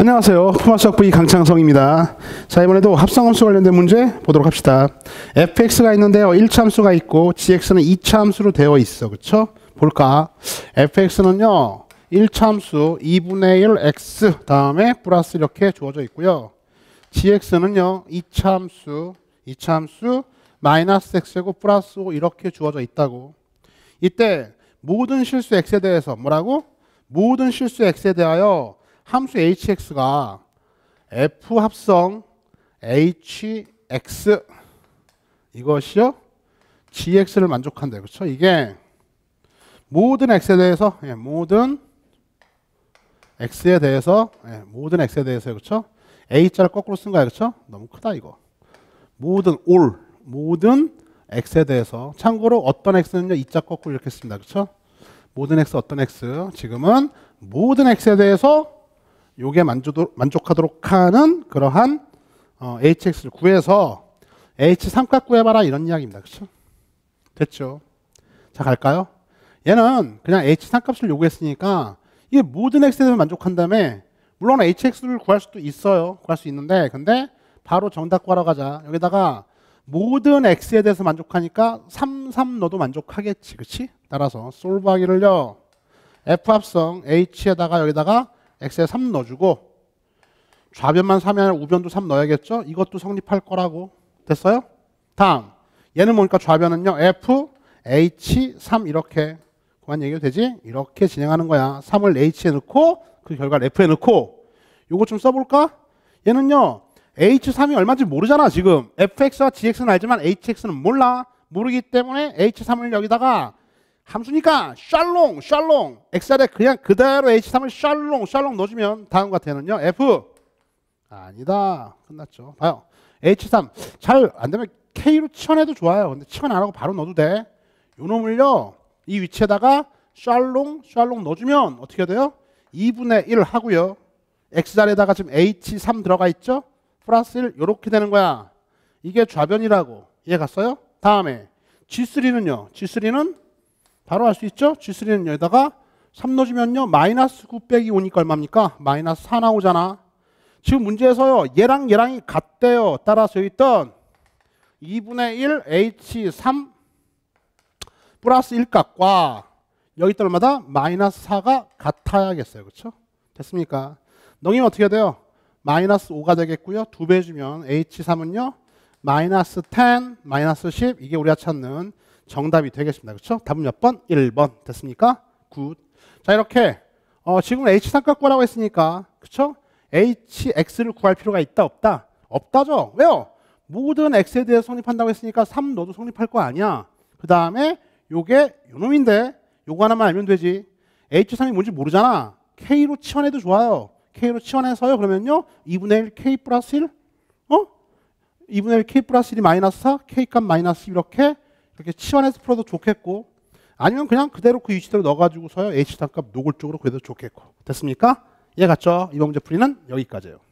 안녕하세요. 포마스 학부 이 강창성입니다. 자, 이번에도 합성함수 관련된 문제 보도록 합시다. fx가 있는데요. 1차함수가 있고 gx는 2차함수로 되어 있어. 그쵸? 볼까? fx는요. 1차함수 2분의 1 x 다음에 플러스 이렇게 주어져 있고요. gx는요. 2차함수 2차함수 마이너스 x 제 플러스 5 이렇게 주어져 있다고. 이때 모든 실수 x에 대해서 뭐라고? 모든 실수 x에 대하여 함수 hx가 f 합성 hx 이것이요 gx를 만족한다 그렇죠 이게 모든 x에 대해서 예, 모든 x에 대해서 예, 모든 x에 대해서 그렇죠 a자를 거꾸로 쓴 거야 그렇죠 너무 크다 이거 모든 all 모든 x에 대해서 참고로 어떤 x는요 이 자 거꾸로 이렇게 씁니다 그렇죠 모든 x 어떤 x 지금은 모든 x에 대해서 요게 만족하도록 하는 그러한 어, hx를 구해서 h 삼값 구해봐라 이런 이야기입니다. 그렇죠? 됐죠? 자 갈까요? 얘는 그냥 h 삼값을 요구했으니까 이게 모든 x에 대해서 만족한 다음에 물론 hx를 구할 수도 있어요. 구할 수 있는데 근데 바로 정답 구하러 가자. 여기다가 모든 x에 대해서 만족하니까 3, 3 너도 만족하겠지. 그치 따라서 솔브하기를요. f 합성 h에다가 여기다가 x에 3 넣어주고 좌변만 3이 아니라 우변도 3 넣어야겠죠? 이것도 성립할 거라고. 됐어요? 다음. 얘는 보니까 좌변은요. f, h, 3 이렇게. 그만 얘기해도 되지? 이렇게 진행하는 거야. 3을 h에 넣고 그 결과를 f에 넣고 요거 좀 써볼까? 얘는요. h3이 얼마인지 모르잖아 지금. fx와 gx는 알지만 hx는 몰라. 모르기 때문에 h3을 여기다가 함수니까 샬롱 샬롱 엑셀에 그냥 그대로 H3을 샬롱 샬롱 넣어주면 다음과 같아요는요 F 아니다 끝났죠 봐요 H3 잘 안되면 K로 치환해도 좋아요 근데 치환 안하고 바로 넣어도 돼요 놈을요 이 위치에다가 샬롱 샬롱 넣어주면 어떻게 돼요 2분의 1 하고요 X자리에다가 지금 H3 들어가 있죠 플러스 1 요렇게 되는 거야 이게 좌변이라고 이해 갔어요 다음에 G3는요 G3는 바로 알 수 있죠? G3는 여기다가 3 넣어주면요. 마이너스 9 빼기 오니까 얼마입니까? 마이너스 4 나오잖아. 지금 문제에서요. 얘랑 얘랑이 같대요. 따라서 있던 2분의 1 H3 플러스 1값과 여기 있던 얼마다? 마이너스 4가 같아야겠어요. 그렇죠? 됐습니까? 넘기면 어떻게 돼요? 마이너스 5가 되겠고요. 두배 주면 H3은요. 마이너스 10, 마이너스 10 이게 우리가 찾는 정답이 되겠습니다. 그렇죠? 답은 몇 번? 1번 됐습니까? 굿. 자 이렇게 어, 지금 H 삼각구라고 했으니까 그렇죠? HX를 구할 필요가 있다 없다? 없다죠. 왜요? 모든 X에 대해서 성립한다고 했으니까 3 너도 성립할 거 아니야. 그 다음에 요게 요놈인데 요거 하나만 알면 되지. H3이 뭔지 모르잖아. K로 치환해도 좋아요. K로 치환해서요. 그러면요. 2분의 1 K 플러스 1 어? 2분의 1 K 플러스 1이 마이너스 4 K값 마이너스 이렇게 이렇게 치환해서 풀어도 좋겠고 아니면 그냥 그대로 그 위치대로 넣어가지고서요 H단값 노골적으로 그래도 좋겠고 됐습니까? 이해 갔죠? 이번 문제 풀이는 여기까지예요.